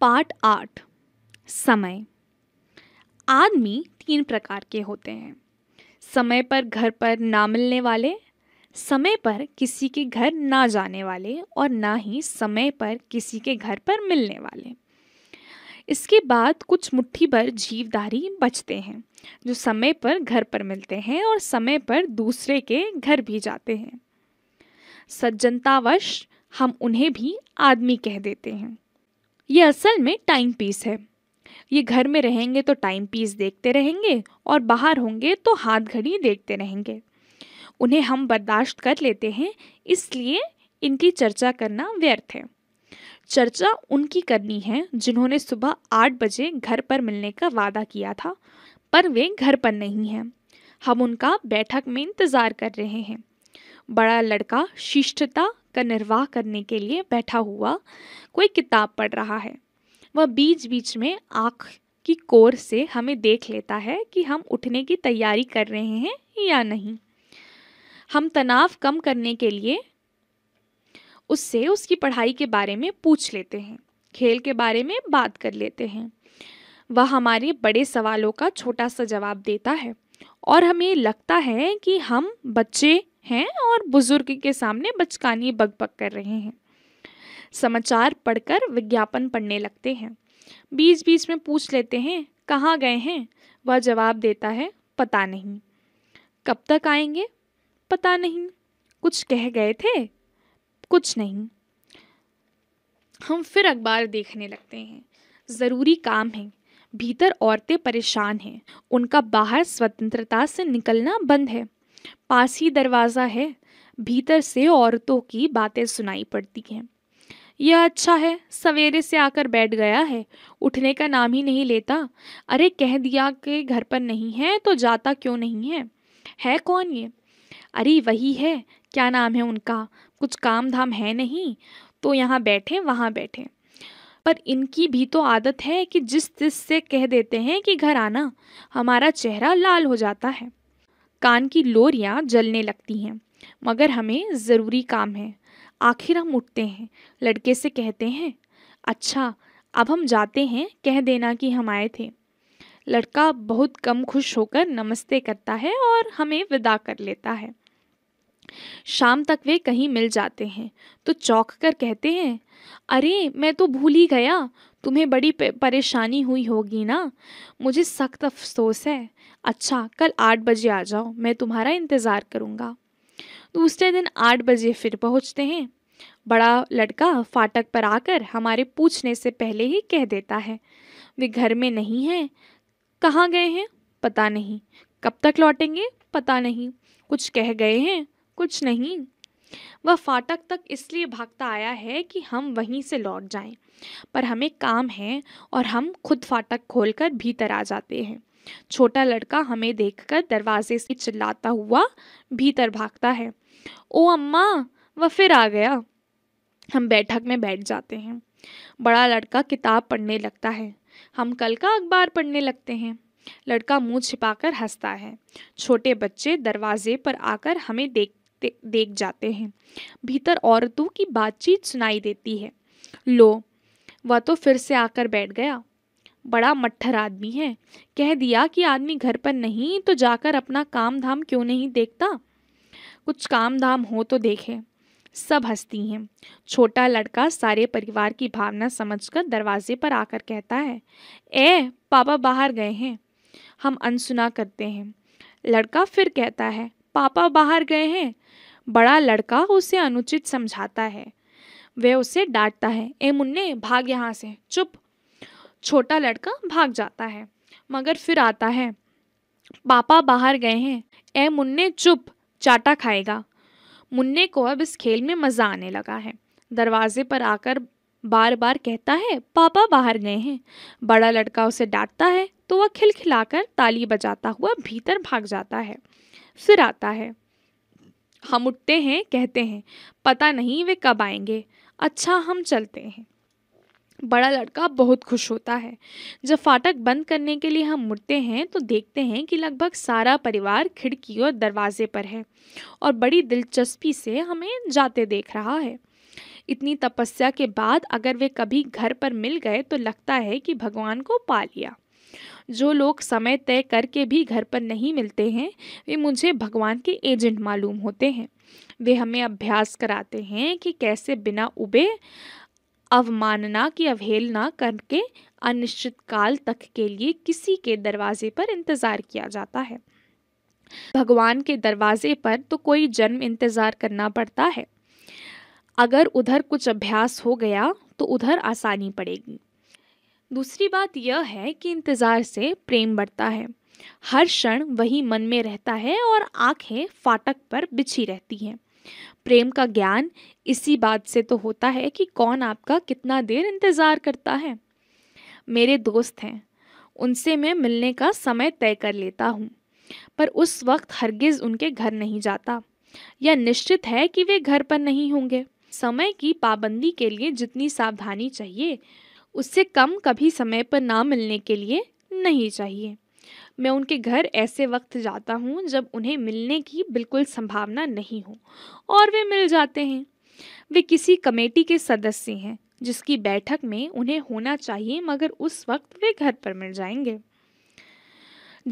part आठ समय आदमी तीन प्रकार के होते हैं समय पर घर पर ना मिलने वाले समय पर किसी के घर ना जाने वाले और ना ही समय पर किसी के घर पर मिलने वाले इसके बाद कुछ मुट्ठी भर जीवदारी बचते हैं जो समय पर घर पर मिलते हैं और समय पर दूसरे के घर भी जाते हैं सज्जनतावश हम उन्हें भी आदमी कह देते हैं ये असल में टाइम पीस है ये घर में रहेंगे तो टाइम पीस देखते रहेंगे और बाहर होंगे तो हाथ घड़ी देखते रहेंगे उन्हें हम बर्दाश्त कर लेते हैं इसलिए इनकी चर्चा करना व्यर्थ है चर्चा उनकी करनी है जिन्होंने सुबह आठ बजे घर पर मिलने का वादा किया था पर वे घर पर नहीं हैं हम उनका बैठक में इंतज़ार कर रहे हैं बड़ा लड़का शिष्टता का निर्वाह करने के लिए बैठा हुआ कोई किताब पढ़ रहा है वह बीच बीच में आँख की कोर से हमें देख लेता है कि हम उठने की तैयारी कर रहे हैं या नहीं हम तनाव कम करने के लिए उससे उसकी पढ़ाई के बारे में पूछ लेते हैं खेल के बारे में बात कर लेते हैं वह हमारे बड़े सवालों का छोटा सा जवाब देता है और हमें लगता है कि हम बच्चे हैं और बुजुर्ग के सामने बचकानी बकबक कर रहे हैं समाचार पढ़कर विज्ञापन पढ़ने लगते हैं बीच बीच में पूछ लेते हैं कहाँ गए हैं वह जवाब देता है पता नहीं कब तक आएंगे पता नहीं कुछ कह गए थे कुछ नहीं हम फिर अखबार देखने लगते हैं ज़रूरी काम है भीतर औरतें परेशान हैं उनका बाहर स्वतंत्रता से निकलना बंद है पास ही दरवाज़ा है भीतर से औरतों की बातें सुनाई पड़ती हैं यह अच्छा है सवेरे से आकर बैठ गया है उठने का नाम ही नहीं लेता अरे कह दिया कि घर पर नहीं है तो जाता क्यों नहीं है है कौन ये अरे वही है क्या नाम है उनका कुछ काम धाम है नहीं तो यहाँ बैठे वहाँ बैठे पर इनकी भी तो आदत है कि जिस जिस से कह देते हैं कि घर आना हमारा चेहरा लाल हो जाता है कान की लोरियाँ जलने लगती हैं मगर हमें ज़रूरी काम है आखिर हम उठते हैं लड़के से कहते हैं अच्छा अब हम जाते हैं कह देना कि हम आए थे लड़का बहुत कम खुश होकर नमस्ते करता है और हमें विदा कर लेता है शाम तक वे कहीं मिल जाते हैं तो चौंक कर कहते हैं अरे मैं तो भूल ही गया तुम्हें बड़ी परेशानी हुई होगी ना मुझे सख्त अफसोस है अच्छा कल आठ बजे आ जाओ मैं तुम्हारा इंतज़ार करूँगा दूसरे दिन आठ बजे फिर पहुँचते हैं बड़ा लड़का फाटक पर आकर हमारे पूछने से पहले ही कह देता है वे घर में नहीं हैं कहाँ गए हैं पता नहीं कब तक लौटेंगे पता नहीं कुछ कह गए हैं कुछ नहीं वह फाटक तक इसलिए भागता आया है कि हम वहीं से लौट जाएं, पर हमें काम है और हम खुद फाटक खोलकर भीतर आ जाते हैं छोटा लड़का हमें देखकर दरवाजे से चिल्लाता हुआ भीतर भागता है ओ अम्मा वह फिर आ गया हम बैठक में बैठ जाते हैं बड़ा लड़का किताब पढ़ने लगता है हम कल का अखबार पढ़ने लगते हैं लड़का मुंह छिपाकर हंसता है छोटे बच्चे दरवाजे पर आकर हमें देख देखते देख जाते हैं भीतर औरतों की बातचीत सुनाई देती है लो वह तो फिर से आकर बैठ गया बड़ा मट्ठर आदमी है कह दिया कि आदमी घर पर नहीं तो जाकर अपना काम धाम क्यों नहीं देखता कुछ काम धाम हो तो देखे सब हंसती हैं छोटा लड़का सारे परिवार की भावना समझकर दरवाजे पर आकर कहता है ए पापा बाहर गए हैं हम अनसुना करते हैं लड़का फिर कहता है पापा बाहर गए हैं बड़ा लड़का उसे अनुचित समझाता है वह उसे डांटता है ए मुन्ने भाग यहाँ से चुप छोटा लड़का भाग जाता है मगर फिर आता है पापा बाहर गए हैं ए मुन्ने चुप चाटा खाएगा मुन्ने को अब इस खेल में मज़ा आने लगा है दरवाजे पर आकर बार बार कहता है पापा बाहर गए हैं बड़ा लड़का उसे डांटता है तो वह खिलखिलाकर ताली बजाता हुआ भीतर भाग जाता है फिर आता है हम उठते हैं कहते हैं पता नहीं वे कब आएंगे अच्छा हम चलते हैं बड़ा लड़का बहुत खुश होता है जब फाटक बंद करने के लिए हम मुड़ते हैं तो देखते हैं कि लगभग सारा परिवार खिड़की और दरवाजे पर है और बड़ी दिलचस्पी से हमें जाते देख रहा है इतनी तपस्या के बाद अगर वे कभी घर पर मिल गए तो लगता है कि भगवान को पा लिया जो लोग समय तय करके भी घर पर नहीं मिलते हैं वे मुझे भगवान के एजेंट मालूम होते हैं वे हमें अभ्यास कराते हैं कि कैसे बिना उबे अवमानना की अवहेलना करके अनिश्चित काल तक के लिए किसी के दरवाजे पर इंतज़ार किया जाता है भगवान के दरवाजे पर तो कोई जन्म इंतज़ार करना पड़ता है अगर उधर कुछ अभ्यास हो गया तो उधर आसानी पड़ेगी दूसरी बात यह है कि इंतज़ार से प्रेम बढ़ता है हर क्षण वही मन में रहता है और आंखें फाटक पर बिछी रहती हैं प्रेम का ज्ञान इसी बात से तो होता है कि कौन आपका कितना देर इंतज़ार करता है मेरे दोस्त हैं उनसे मैं मिलने का समय तय कर लेता हूँ पर उस वक्त हरगिज़ उनके घर नहीं जाता यह निश्चित है कि वे घर पर नहीं होंगे समय की पाबंदी के लिए जितनी सावधानी चाहिए उससे कम कभी समय पर ना मिलने के लिए नहीं चाहिए मैं उनके घर ऐसे वक्त जाता हूँ जब उन्हें मिलने की बिल्कुल संभावना नहीं हो और वे मिल जाते हैं वे किसी कमेटी के सदस्य हैं जिसकी बैठक में उन्हें होना चाहिए मगर उस वक्त वे घर पर मिल जाएंगे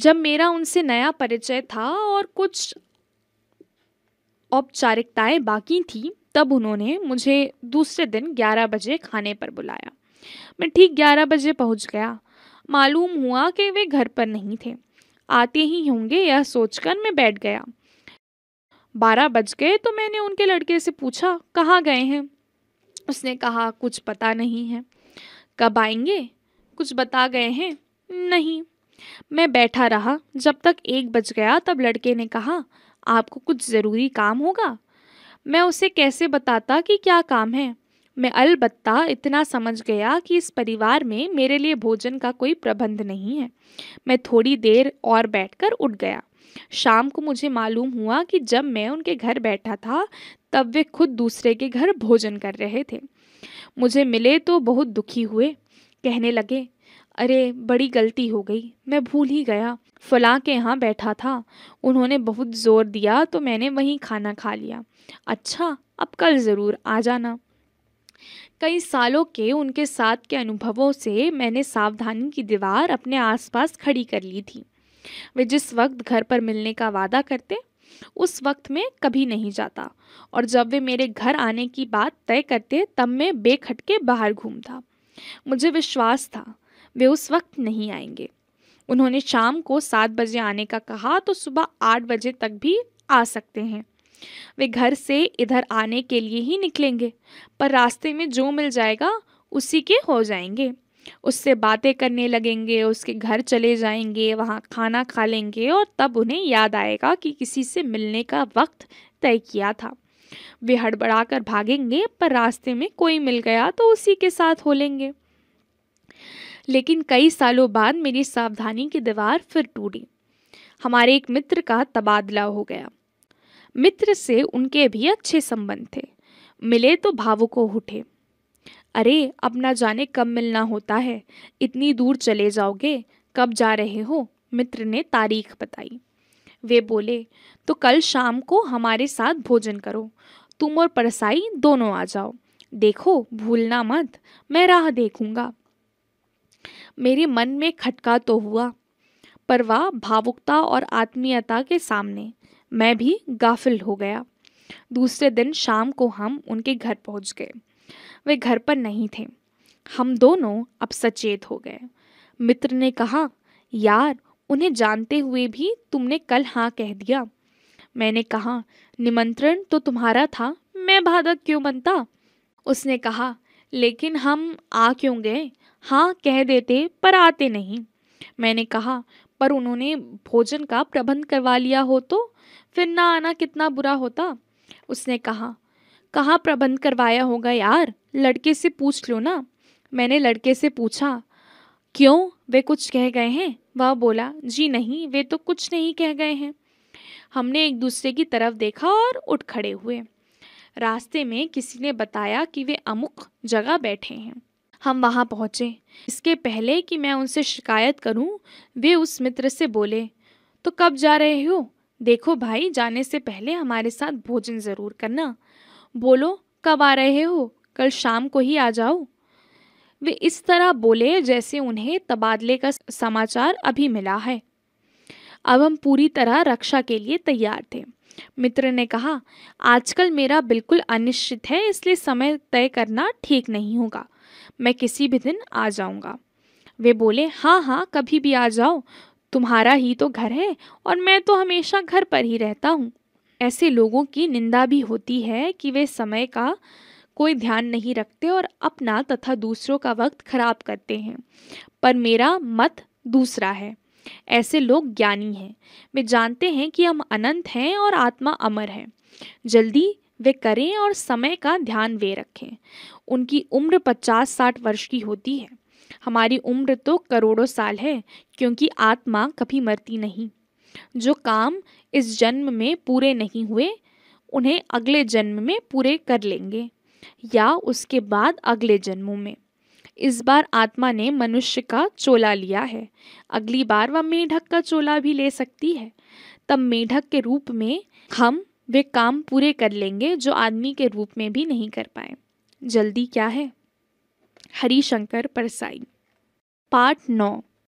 जब मेरा उनसे नया परिचय था और कुछ औपचारिकताएं बाकी थी तब उन्होंने मुझे दूसरे दिन 11 बजे खाने पर बुलाया मैं ठीक ग्यारह बजे पहुंच गया मालूम हुआ कि वे घर पर नहीं थे आते ही होंगे यह सोचकर मैं बैठ गया बारह बज गए तो मैंने उनके लड़के से पूछा कहाँ गए हैं उसने कहा कुछ पता नहीं है कब आएंगे कुछ बता गए हैं नहीं मैं बैठा रहा जब तक एक बज गया तब लड़के ने कहा आपको कुछ ज़रूरी काम होगा मैं उसे कैसे बताता कि क्या काम है मैं अलबत्ता इतना समझ गया कि इस परिवार में मेरे लिए भोजन का कोई प्रबंध नहीं है मैं थोड़ी देर और बैठकर उठ गया शाम को मुझे मालूम हुआ कि जब मैं उनके घर बैठा था तब वे खुद दूसरे के घर भोजन कर रहे थे मुझे मिले तो बहुत दुखी हुए कहने लगे अरे बड़ी गलती हो गई मैं भूल ही गया फलां के यहाँ बैठा था उन्होंने बहुत ज़ोर दिया तो मैंने वहीं खाना खा लिया अच्छा अब कल ज़रूर आ जाना कई सालों के उनके साथ के अनुभवों से मैंने सावधानी की दीवार अपने आसपास खड़ी कर ली थी वे जिस वक्त घर पर मिलने का वादा करते उस वक्त में कभी नहीं जाता और जब वे मेरे घर आने की बात तय करते तब मैं बेखटके बाहर घूमता मुझे विश्वास था वे उस वक्त नहीं आएंगे उन्होंने शाम को सात बजे आने का कहा तो सुबह आठ बजे तक भी आ सकते हैं वे घर से इधर आने के लिए ही निकलेंगे पर रास्ते में जो मिल जाएगा उसी के हो जाएंगे उससे बातें करने लगेंगे उसके घर चले जाएंगे वहाँ खाना खा लेंगे और तब उन्हें याद आएगा कि किसी से मिलने का वक्त तय किया था वे हड़बड़ा कर भागेंगे पर रास्ते में कोई मिल गया तो उसी के साथ हो लेंगे लेकिन कई सालों बाद मेरी सावधानी की दीवार फिर टूटी हमारे एक मित्र का तबादला हो गया मित्र से उनके भी अच्छे संबंध थे मिले तो भावुक उठे अरे अब ना जाने कब मिलना होता है इतनी दूर चले जाओगे कब जा रहे हो मित्र ने तारीख बताई वे बोले तो कल शाम को हमारे साथ भोजन करो तुम और परसाई दोनों आ जाओ देखो भूलना मत मैं राह देखूंगा मेरे मन में खटका तो हुआ पर वह भावुकता और आत्मीयता के सामने मैं भी गाफिल हो गया दूसरे दिन शाम को हम उनके घर पहुंच गए वे घर पर नहीं थे हम दोनों अब सचेत हो गए मित्र ने कहा यार उन्हें जानते हुए भी तुमने कल हाँ कह दिया मैंने कहा निमंत्रण तो तुम्हारा था मैं बाधक क्यों बनता उसने कहा लेकिन हम आ क्यों गए हाँ कह देते पर आते नहीं मैंने कहा पर उन्होंने भोजन का प्रबंध करवा लिया हो तो फिर ना आना कितना बुरा होता उसने कहा कहाँ प्रबंध करवाया होगा यार लड़के से पूछ लो ना मैंने लड़के से पूछा क्यों वे कुछ कह गए हैं वह बोला जी नहीं वे तो कुछ नहीं कह गए हैं हमने एक दूसरे की तरफ देखा और उठ खड़े हुए रास्ते में किसी ने बताया कि वे अमुक जगह बैठे हैं हम वहाँ पहुँचे इसके पहले कि मैं उनसे शिकायत करूँ वे उस मित्र से बोले तो कब जा रहे हो देखो भाई जाने से पहले हमारे साथ भोजन ज़रूर करना बोलो कब आ रहे हो कल शाम को ही आ जाओ वे इस तरह बोले जैसे उन्हें तबादले का समाचार अभी मिला है अब हम पूरी तरह रक्षा के लिए तैयार थे मित्र ने कहा आजकल मेरा बिल्कुल अनिश्चित है इसलिए समय तय करना ठीक नहीं होगा मैं किसी भी दिन आ जाऊंगा वे बोले हाँ हाँ कभी भी आ जाओ तुम्हारा ही तो घर है और मैं तो हमेशा घर पर ही रहता हूँ ऐसे लोगों की निंदा भी होती है कि वे समय का कोई ध्यान नहीं रखते और अपना तथा दूसरों का वक्त खराब करते हैं पर मेरा मत दूसरा है ऐसे लोग ज्ञानी हैं वे जानते हैं कि हम अनंत हैं और आत्मा अमर है जल्दी वे करें और समय का ध्यान वे रखें उनकी उम्र पचास साठ वर्ष की होती है हमारी उम्र तो करोड़ों साल है क्योंकि आत्मा कभी मरती नहीं जो काम इस जन्म में पूरे नहीं हुए उन्हें अगले जन्म में पूरे कर लेंगे या उसके बाद अगले जन्मों में इस बार आत्मा ने मनुष्य का चोला लिया है अगली बार वह मेढक का चोला भी ले सकती है तब मेढक के रूप में हम वे काम पूरे कर लेंगे जो आदमी के रूप में भी नहीं कर पाए जल्दी क्या है हरिशंकर परसाई पार्ट नौ